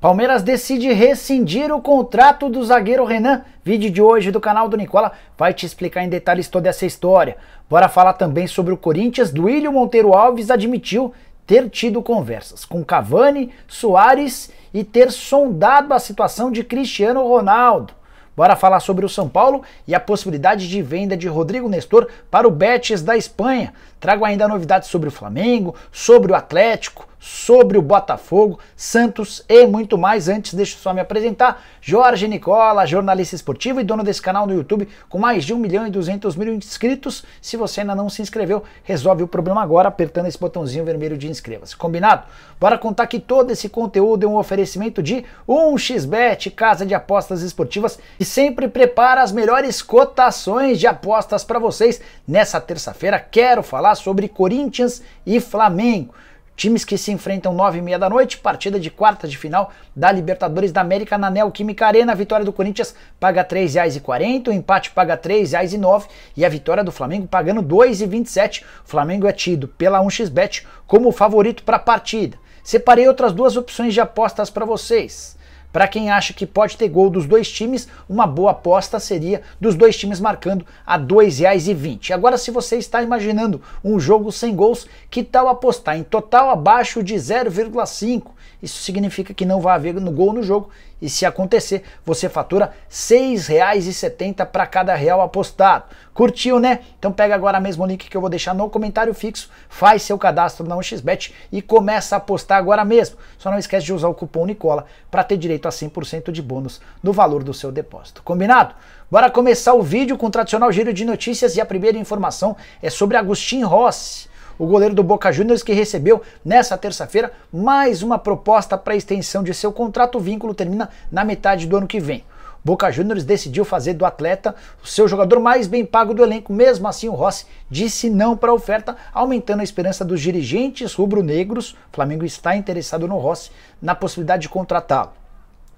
Palmeiras decide rescindir o contrato do zagueiro Renan. Vídeo de hoje do canal do Nicola vai te explicar em detalhes toda essa história. Bora falar também sobre o Corinthians. Duílio Monteiro Alves admitiu ter tido conversas com Cavani, Soares e ter sondado a situação de Cristiano Ronaldo. Bora falar sobre o São Paulo e a possibilidade de venda de Rodrigo Nestor para o Betis da Espanha. Trago ainda novidades sobre o Flamengo, sobre o Atlético, sobre o Botafogo, Santos e muito mais. Antes, deixa eu só me apresentar. Jorge Nicola, jornalista esportivo e dono desse canal no YouTube com mais de 1 milhão e 200 mil inscritos. Se você ainda não se inscreveu, resolve o problema agora apertando esse botãozinho vermelho de inscreva-se. Combinado? Bora contar que todo esse conteúdo é um oferecimento de 1xBet, casa de apostas esportivas, e sempre prepara as melhores cotações de apostas para vocês. Nessa terça-feira, quero falar sobre Corinthians e Flamengo. Times que se enfrentam 9 e meia da noite, partida de quartas de final da Libertadores da América na Neoquímica Arena. A vitória do Corinthians paga R$ 3,40, o empate paga R$ 3,09 e a vitória do Flamengo pagando R$ 2,27. O Flamengo é tido pela 1xBet como favorito para a partida. Separei outras duas opções de apostas para vocês. Para quem acha que pode ter gol dos dois times, uma boa aposta seria dos dois times marcando a R$ 2,20. Agora, se você está imaginando um jogo sem gols, que tal apostar em total abaixo de 0,5? Isso significa que não vai haver no gol no jogo e se acontecer, você fatura R$ 6,70 para cada real apostado. Curtiu, né? Então pega agora mesmo o link que eu vou deixar no comentário fixo, faz seu cadastro na 1xBet e começa a apostar agora mesmo. Só não esquece de usar o cupom Nicola para ter direito a 100% de bônus no valor do seu depósito. Combinado? Bora começar o vídeo com o tradicional giro de notícias e a primeira informação é sobre Agostinho Rossi o goleiro do Boca Juniors, que recebeu nessa terça-feira mais uma proposta para extensão de seu contrato. O vínculo termina na metade do ano que vem. Boca Juniors decidiu fazer do atleta o seu jogador mais bem pago do elenco. Mesmo assim, o Rossi disse não para a oferta, aumentando a esperança dos dirigentes rubro-negros. O Flamengo está interessado no Rossi na possibilidade de contratá-lo.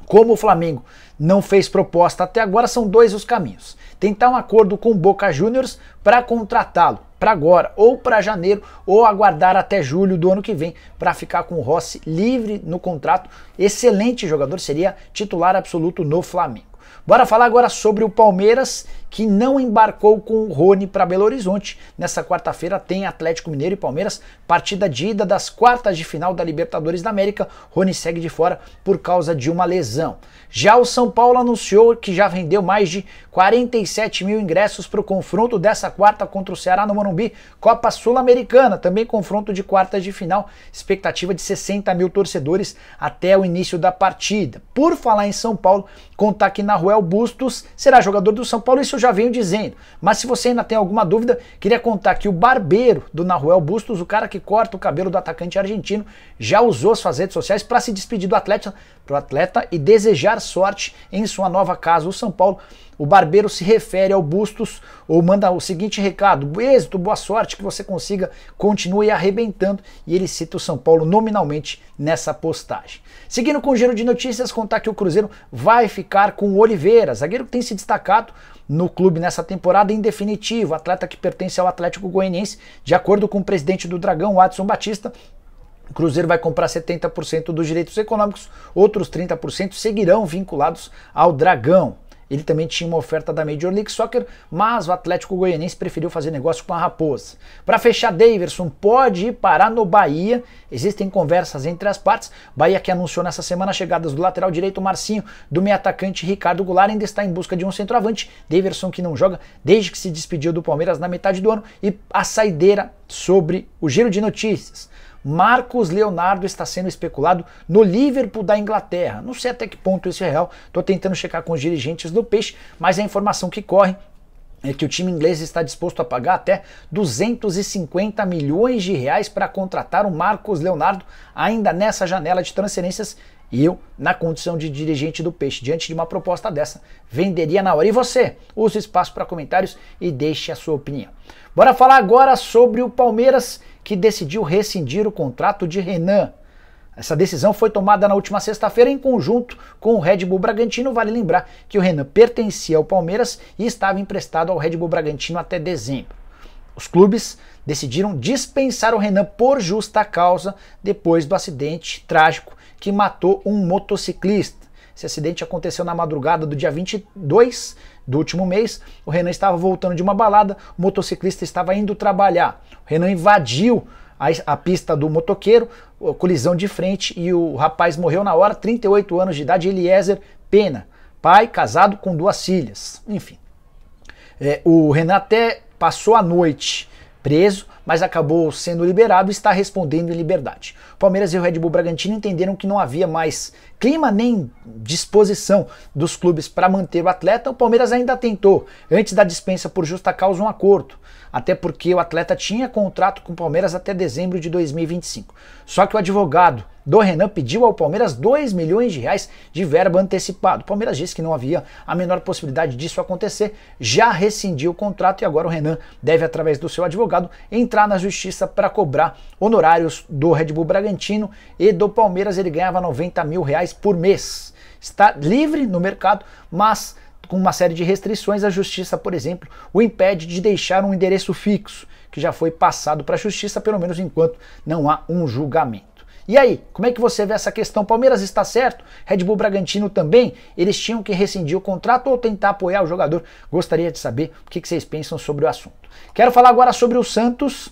Como o Flamengo não fez proposta até agora, são dois os caminhos tentar um acordo com o Boca Juniors para contratá-lo para agora ou para janeiro ou aguardar até julho do ano que vem para ficar com o Rossi livre no contrato. Excelente jogador, seria titular absoluto no Flamengo. Bora falar agora sobre o Palmeiras que não embarcou com o Rony para Belo Horizonte. Nessa quarta-feira tem Atlético Mineiro e Palmeiras, partida de ida das quartas de final da Libertadores da América. Rony segue de fora por causa de uma lesão. Já o São Paulo anunciou que já vendeu mais de 47 mil ingressos para o confronto dessa quarta contra o Ceará no Morumbi, Copa Sul-Americana, também confronto de quartas de final, expectativa de 60 mil torcedores até o início da partida. Por falar em São Paulo, contar que Naruel Bustos será jogador do São Paulo e seu já venho dizendo. Mas se você ainda tem alguma dúvida, queria contar que o barbeiro do Naruel Bustos, o cara que corta o cabelo do atacante argentino, já usou suas redes sociais para se despedir do Atlético para o atleta e desejar sorte em sua nova casa, o São Paulo. O barbeiro se refere ao Bustos ou manda o seguinte recado: êxito, boa sorte, que você consiga, continue arrebentando. E ele cita o São Paulo nominalmente nessa postagem. Seguindo com o giro de notícias, contar que o Cruzeiro vai ficar com o Oliveira, zagueiro que tem se destacado no clube nessa temporada em definitivo, atleta que pertence ao Atlético Goianiense, de acordo com o presidente do Dragão, Watson Batista, o Cruzeiro vai comprar 70% dos direitos econômicos, outros 30% seguirão vinculados ao Dragão. Ele também tinha uma oferta da Major League Soccer, mas o Atlético Goianiense preferiu fazer negócio com a Raposa. Para fechar, Daverson pode ir parar no Bahia. Existem conversas entre as partes. Bahia que anunciou nessa semana chegadas do lateral direito Marcinho, do meio atacante Ricardo Goulart, ainda está em busca de um centroavante. Daverson que não joga desde que se despediu do Palmeiras na metade do ano e a saideira sobre o giro de notícias. Marcos Leonardo está sendo especulado no Liverpool da Inglaterra. Não sei até que ponto isso é real, estou tentando checar com os dirigentes do Peixe, mas a informação que corre é que o time inglês está disposto a pagar até 250 milhões de reais para contratar o Marcos Leonardo ainda nessa janela de transferências. E eu, na condição de dirigente do Peixe, diante de uma proposta dessa, venderia na hora. E você? Use o espaço para comentários e deixe a sua opinião. Bora falar agora sobre o Palmeiras que decidiu rescindir o contrato de Renan. Essa decisão foi tomada na última sexta-feira em conjunto com o Red Bull Bragantino. Vale lembrar que o Renan pertencia ao Palmeiras e estava emprestado ao Red Bull Bragantino até dezembro. Os clubes decidiram dispensar o Renan por justa causa depois do acidente trágico que matou um motociclista. Esse acidente aconteceu na madrugada do dia 22 do último mês, o Renan estava voltando de uma balada, o motociclista estava indo trabalhar. O Renan invadiu a, a pista do motoqueiro, colisão de frente e o rapaz morreu na hora, 38 anos de idade, Eliezer Pena, pai casado com duas filhas. Enfim, é, o Renan até passou a noite preso, mas acabou sendo liberado e está respondendo em liberdade. Palmeiras e o Red Bull Bragantino entenderam que não havia mais clima nem disposição dos clubes para manter o atleta. O Palmeiras ainda tentou, antes da dispensa por justa causa, um acordo, até porque o atleta tinha contrato com o Palmeiras até dezembro de 2025. Só que o advogado do Renan pediu ao Palmeiras 2 milhões de reais de verba antecipado. O Palmeiras disse que não havia a menor possibilidade disso acontecer, já rescindiu o contrato e agora o Renan deve, através do seu advogado, entrar na justiça para cobrar honorários do Red Bull Bragantino e do Palmeiras. Ele ganhava 90 mil reais por mês. Está livre no mercado, mas com uma série de restrições, a justiça, por exemplo, o impede de deixar um endereço fixo, que já foi passado para a justiça, pelo menos enquanto não há um julgamento. E aí, como é que você vê essa questão? Palmeiras está certo? Red Bull Bragantino também? Eles tinham que rescindir o contrato ou tentar apoiar o jogador? Gostaria de saber o que vocês pensam sobre o assunto. Quero falar agora sobre o Santos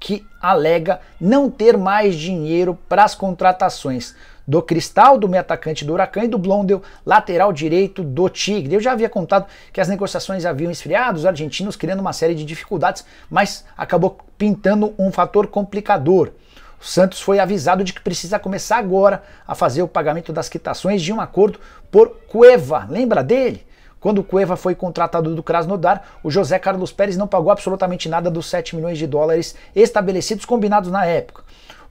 que alega não ter mais dinheiro para as contratações do Cristal, do meio atacante do Huracan e do Blondel, lateral direito do Tigre. Eu já havia contado que as negociações haviam esfriado, os argentinos criando uma série de dificuldades, mas acabou pintando um fator complicador. O Santos foi avisado de que precisa começar agora a fazer o pagamento das quitações de um acordo por Cueva. Lembra dele? Quando o Cueva foi contratado do Krasnodar, o José Carlos Pérez não pagou absolutamente nada dos 7 milhões de dólares estabelecidos combinados na época.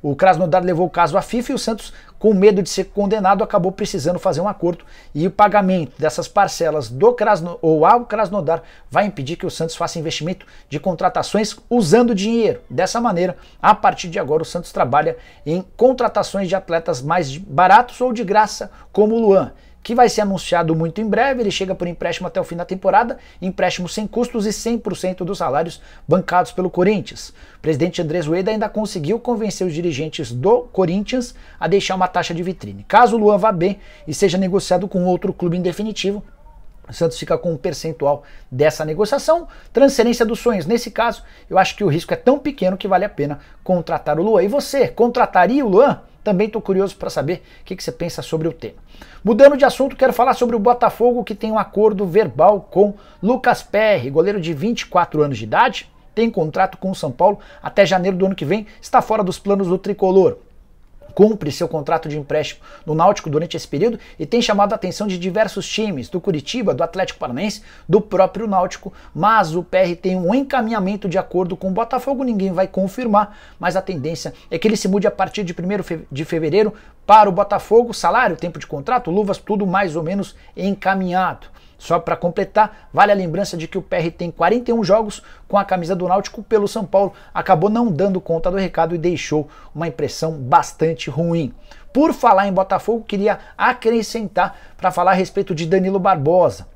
O Krasnodar levou o caso à FIFA e o Santos, com medo de ser condenado, acabou precisando fazer um acordo e o pagamento dessas parcelas do Krasno, ou ao Krasnodar vai impedir que o Santos faça investimento de contratações usando dinheiro. Dessa maneira, a partir de agora, o Santos trabalha em contratações de atletas mais baratos ou de graça, como o Luan que vai ser anunciado muito em breve. Ele chega por empréstimo até o fim da temporada, empréstimo sem custos e 100% dos salários bancados pelo Corinthians. O presidente Andrés Ueda ainda conseguiu convencer os dirigentes do Corinthians a deixar uma taxa de vitrine. Caso o Luan vá bem e seja negociado com outro clube em definitivo, o Santos fica com um percentual dessa negociação. Transferência dos sonhos. Nesse caso, eu acho que o risco é tão pequeno que vale a pena contratar o Luan. E você, contrataria o Luan? Também estou curioso para saber o que, que, você pensa sobre o tema. Mudando de assunto, quero falar sobre o Botafogo que tem um acordo verbal com Lucas Perry, goleiro de 24 anos de idade, tem contrato com o São Paulo até janeiro do ano que vem, está fora dos planos do tricolor cumpre seu contrato de empréstimo no Náutico durante esse período e tem chamado a atenção de diversos times, do Curitiba, do Atlético Paranaense, do próprio Náutico, mas o PR tem um encaminhamento de acordo com o Botafogo, ninguém vai confirmar, mas a tendência é que ele se mude a partir de 1 de fevereiro para o Botafogo, salário, tempo de contrato, luvas, tudo mais ou menos encaminhado. Só para completar, vale a lembrança de que o PR tem 41 jogos com a camisa do Náutico pelo São Paulo, acabou não dando conta do recado e deixou uma impressão bastante ruim. Por falar em Botafogo, queria acrescentar para falar a respeito de Danilo Barbosa.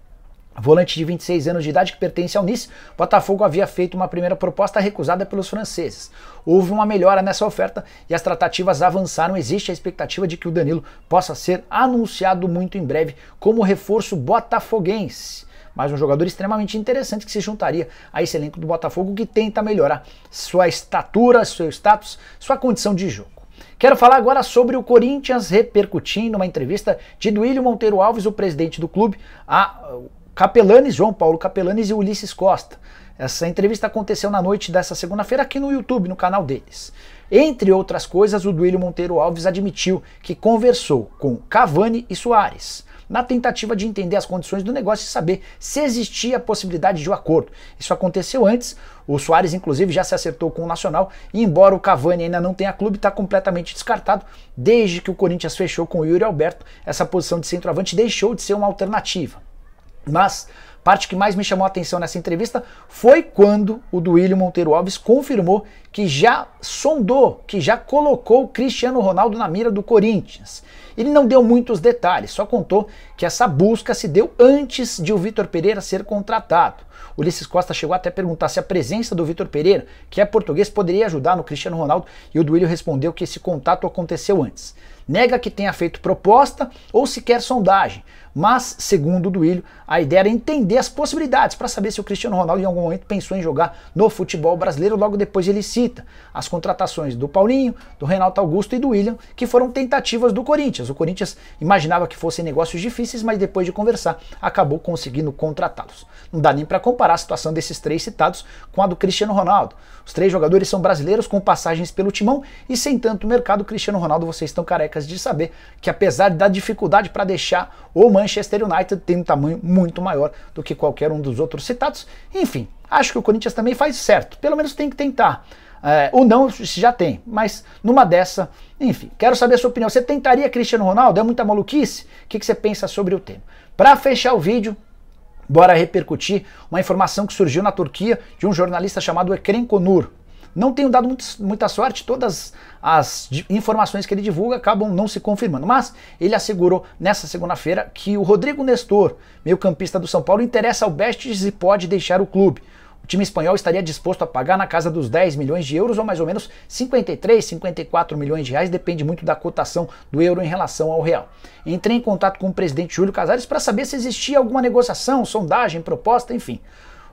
Volante de 26 anos de idade que pertence ao Nice, Botafogo havia feito uma primeira proposta recusada pelos franceses. Houve uma melhora nessa oferta e as tratativas avançaram. Existe a expectativa de que o Danilo possa ser anunciado muito em breve como reforço botafoguense. Mas um jogador extremamente interessante que se juntaria a esse elenco do Botafogo que tenta melhorar sua estatura, seu status, sua condição de jogo. Quero falar agora sobre o Corinthians repercutindo uma entrevista de Duílio Monteiro Alves, o presidente do clube, a Capelanes, João Paulo Capelanes e Ulisses Costa. Essa entrevista aconteceu na noite dessa segunda-feira aqui no YouTube, no canal deles. Entre outras coisas, o Duílio Monteiro Alves admitiu que conversou com Cavani e Soares na tentativa de entender as condições do negócio e saber se existia a possibilidade de um acordo. Isso aconteceu antes, o Soares inclusive já se acertou com o Nacional e embora o Cavani ainda não tenha clube, está completamente descartado desde que o Corinthians fechou com o Yuri Alberto, essa posição de centroavante deixou de ser uma alternativa. Mas parte que mais me chamou a atenção nessa entrevista foi quando o Duílio Monteiro Alves confirmou que já sondou, que já colocou Cristiano Ronaldo na mira do Corinthians. Ele não deu muitos detalhes, só contou que essa busca se deu antes de o Vitor Pereira ser contratado. Ulisses Costa chegou até a perguntar se a presença do Vitor Pereira, que é português, poderia ajudar no Cristiano Ronaldo, e o Duílio respondeu que esse contato aconteceu antes. Nega que tenha feito proposta ou sequer sondagem, mas, segundo o Duílio, a ideia era entender as possibilidades para saber se o Cristiano Ronaldo em algum momento pensou em jogar no futebol brasileiro, logo depois ele se cita as contratações do Paulinho, do Renato Augusto e do William, que foram tentativas do Corinthians. O Corinthians imaginava que fossem negócios difíceis, mas depois de conversar, acabou conseguindo contratá-los. Não dá nem para comparar a situação desses três citados com a do Cristiano Ronaldo. Os três jogadores são brasileiros com passagens pelo timão e sem tanto mercado, Cristiano Ronaldo, vocês estão carecas de saber que apesar da dificuldade para deixar o Manchester United, tem um tamanho muito maior do que qualquer um dos outros citados. Enfim, Acho que o Corinthians também faz certo, pelo menos tem que tentar. É, ou não, se já tem, mas numa dessa, enfim, quero saber a sua opinião. Você tentaria Cristiano Ronaldo? É muita maluquice? O que, que você pensa sobre o tema? Para fechar o vídeo, bora repercutir uma informação que surgiu na Turquia de um jornalista chamado Ekrem Konur. Não tenho dado muito, muita sorte, todas as informações que ele divulga acabam não se confirmando. Mas ele assegurou nessa segunda-feira que o Rodrigo Nestor, meio-campista do São Paulo, interessa ao Bestes e pode deixar o clube. O time espanhol estaria disposto a pagar na casa dos 10 milhões de euros, ou mais ou menos 53, 54 milhões de reais, depende muito da cotação do euro em relação ao real. Entrei em contato com o presidente Júlio Casares para saber se existia alguma negociação, sondagem, proposta, enfim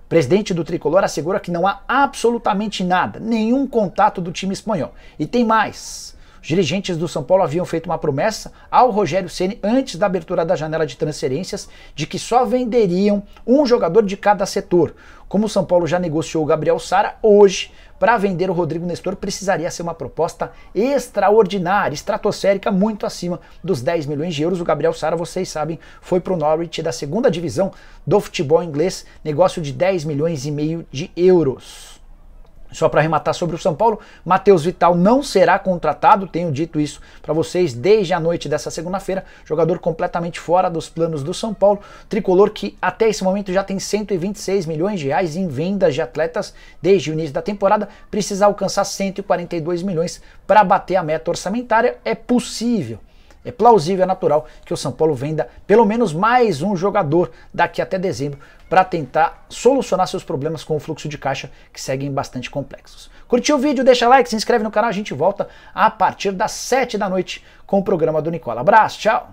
presidente do tricolor assegura que não há absolutamente nada, nenhum contato do time espanhol. E tem mais. Os dirigentes do São Paulo haviam feito uma promessa ao Rogério Ceni antes da abertura da janela de transferências de que só venderiam um jogador de cada setor. Como o São Paulo já negociou o Gabriel Sara, hoje, para vender o Rodrigo Nestor, precisaria ser uma proposta extraordinária, estratosférica, muito acima dos 10 milhões de euros. O Gabriel Sara, vocês sabem, foi para o Norwich da segunda divisão do futebol inglês, negócio de 10 milhões e meio de euros. Só para arrematar sobre o São Paulo, Matheus Vital não será contratado, tenho dito isso para vocês desde a noite dessa segunda-feira. Jogador completamente fora dos planos do São Paulo, tricolor que até esse momento já tem 126 milhões de reais em vendas de atletas desde o início da temporada, precisa alcançar 142 milhões para bater a meta orçamentária. É possível. É plausível, é natural que o São Paulo venda pelo menos mais um jogador daqui até dezembro para tentar solucionar seus problemas com o fluxo de caixa que seguem bastante complexos. Curtiu o vídeo? Deixa like, se inscreve no canal, a gente volta a partir das 7 da noite com o programa do Nicola. Abraço, tchau!